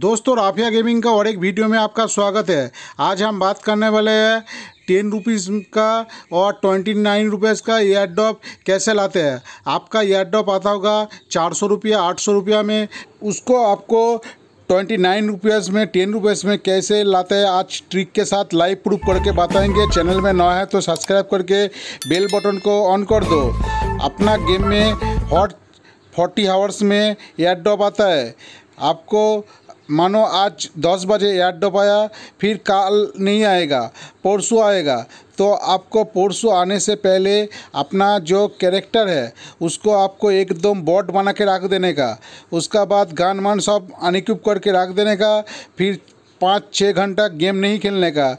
दोस्तों राफिया गेमिंग का और एक वीडियो में आपका स्वागत है आज हम बात करने वाले हैं टेन रुपीज़ का और ट्वेंटी नाइन रुपीज़ का एयर ड्रॉप कैसे लाते हैं आपका एयर ड्रॉप आता होगा चार सौ रुपया आठ सौ रुपया में उसको आपको ट्वेंटी नाइन रुपीज़ में टेन रुपीज़ में कैसे लाते हैं आज ट्रिक के साथ लाइव प्रूफ करके बताएंगे चैनल में नया है तो सब्सक्राइब करके बेल बटन को ऑन कर दो अपना गेम में हॉट फोर्टी आवर्स में एयर ड्रॉप आता है आपको मानो आज दस बजे एयरड्रॉप आया फिर कल नहीं आएगा परसों आएगा तो आपको परसों आने से पहले अपना जो कैरेक्टर है उसको आपको एकदम बॉट बना के रख देने का उसका बाद गान मान सब अनिक्यूब करके रख देने का फिर पाँच छः घंटा गेम नहीं खेलने का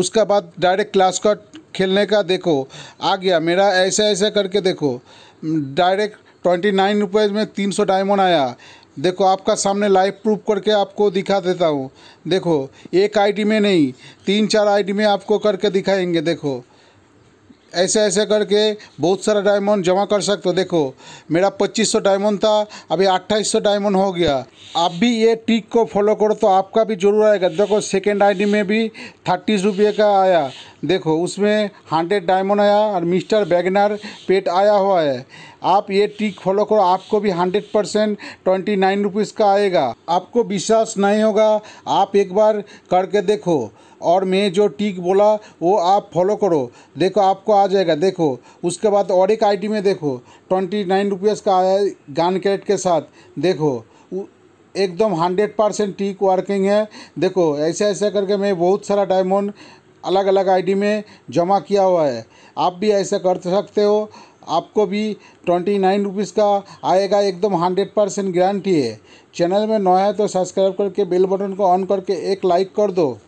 उसका बाद डायरेक्ट क्लास का खेलने का देखो आ गया मेरा ऐसा ऐसा करके देखो डायरेक्ट ट्वेंटी नाइन रुपीज़ में तीन सौ डायमंड आया देखो आपका सामने लाइव प्रूफ करके आपको दिखा देता हूँ देखो एक आईडी में नहीं तीन चार आईडी में आपको करके दिखाएंगे देखो ऐसे ऐसे करके बहुत सारा डायमंड जमा कर सकते हो देखो मेरा 2500 डायमंड था अभी 2800 डायमंड हो गया आप भी ये ट्रिक को फॉलो करो तो आपका भी जरूर आएगा देखो सेकेंड आईडी में भी थर्टीस रुपये का आया देखो उसमें हंड्रेड डायमंड आया और मिस्टर बैगनर पेट आया हुआ है आप ये ट्रिक फॉलो करो आपको भी hundred percent twenty nine rupees का आएगा आपको विश्वास नहीं होगा आप एक बार करके देखो और मैं जो ट्रिक बोला वो आप फॉलो करो देखो आपको आ जाएगा देखो उसके बाद और एक आई में देखो ट्वेंटी नाइन रुपीज़ का आया गान कैट के साथ देखो एकदम हंड्रेड परसेंट ठीक वर्किंग है देखो ऐसे ऐसे करके मैं बहुत सारा डायमंड अलग अलग आईडी में जमा किया हुआ है आप भी ऐसा कर सकते हो आपको भी ट्वेंटी नाइन रुपीज़ का आएगा एकदम हंड्रेड परसेंट गारंटी है चैनल में नया है तो सब्सक्राइब करके बेल बटन को ऑन करके एक लाइक कर दो